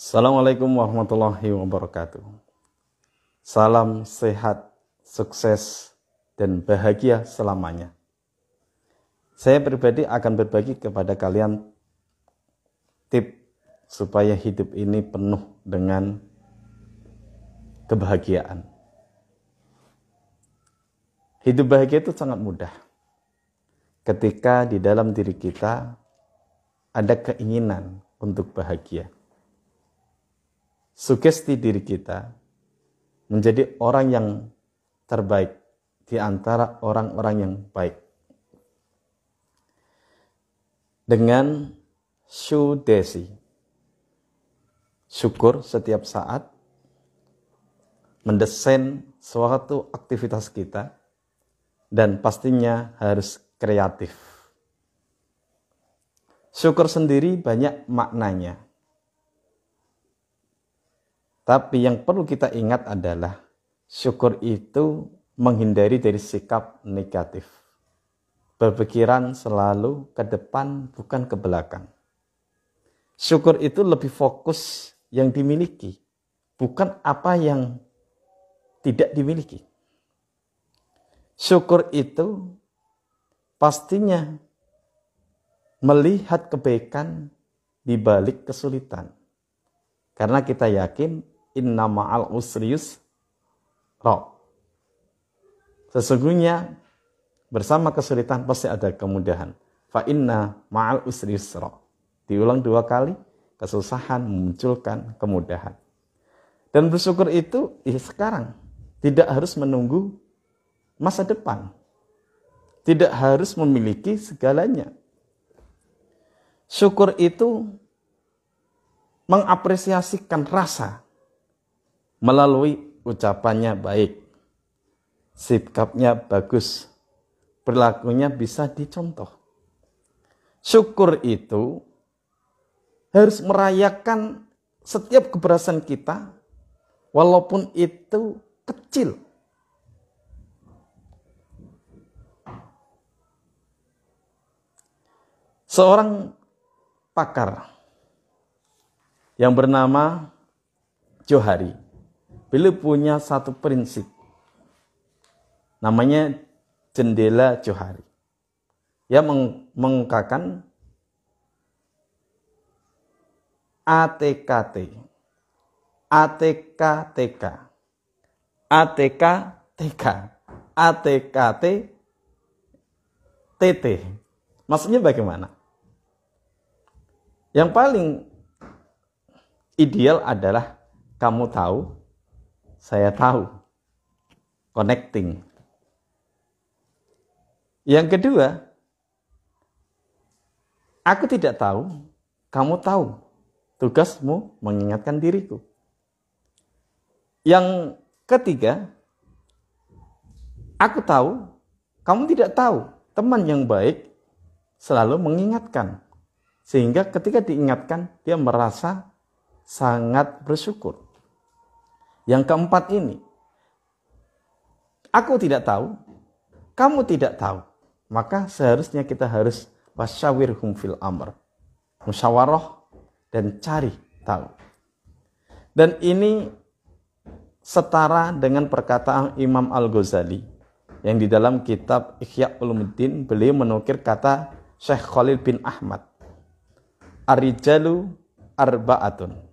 Assalamualaikum warahmatullahi wabarakatuh. Salam sehat, sukses, dan bahagia selamanya. Saya pribadi akan berbagi kepada kalian tip supaya hidup ini penuh dengan kebahagiaan. Hidup bahagia itu sangat mudah. Ketika di dalam diri kita ada keinginan untuk bahagia sugesti diri kita menjadi orang yang terbaik di antara orang-orang yang baik. Dengan sudesi, syukur setiap saat, mendesain suatu aktivitas kita, dan pastinya harus kreatif. Syukur sendiri banyak maknanya tapi yang perlu kita ingat adalah syukur itu menghindari dari sikap negatif. Berpikiran selalu ke depan bukan ke belakang. Syukur itu lebih fokus yang dimiliki, bukan apa yang tidak dimiliki. Syukur itu pastinya melihat kebaikan di balik kesulitan. Karena kita yakin inna ma'al usri yusra. Sesungguhnya bersama kesulitan pasti ada kemudahan. Fa inna ma'al usri yusra. Diulang dua kali, kesusahan memunculkan kemudahan. Dan bersyukur itu ya sekarang. Tidak harus menunggu masa depan. Tidak harus memiliki segalanya. Syukur itu mengapresiasikan rasa melalui ucapannya baik, sikapnya bagus, perilakunya bisa dicontoh. Syukur itu harus merayakan setiap keberhasilan kita, walaupun itu kecil. Seorang pakar yang bernama Johari beliau punya satu prinsip. Namanya jendela Johari. Ya meng mengungkapkan ATKT. ATKTK. ATKTK. ATKT TT. Maksudnya bagaimana? Yang paling ideal adalah kamu tahu saya tahu. Connecting. Yang kedua, aku tidak tahu, kamu tahu. Tugasmu mengingatkan diriku. Yang ketiga, aku tahu, kamu tidak tahu. Teman yang baik selalu mengingatkan. Sehingga ketika diingatkan, dia merasa sangat bersyukur. Yang keempat ini, aku tidak tahu, kamu tidak tahu. Maka seharusnya kita harus wasyawirhum fil amr. Musyawarah dan cari tahu. Dan ini setara dengan perkataan Imam Al-Ghazali yang di dalam kitab Ihya Ulumuddin beliau menukir kata Syekh Khalil bin Ahmad. Arijalu arba'atun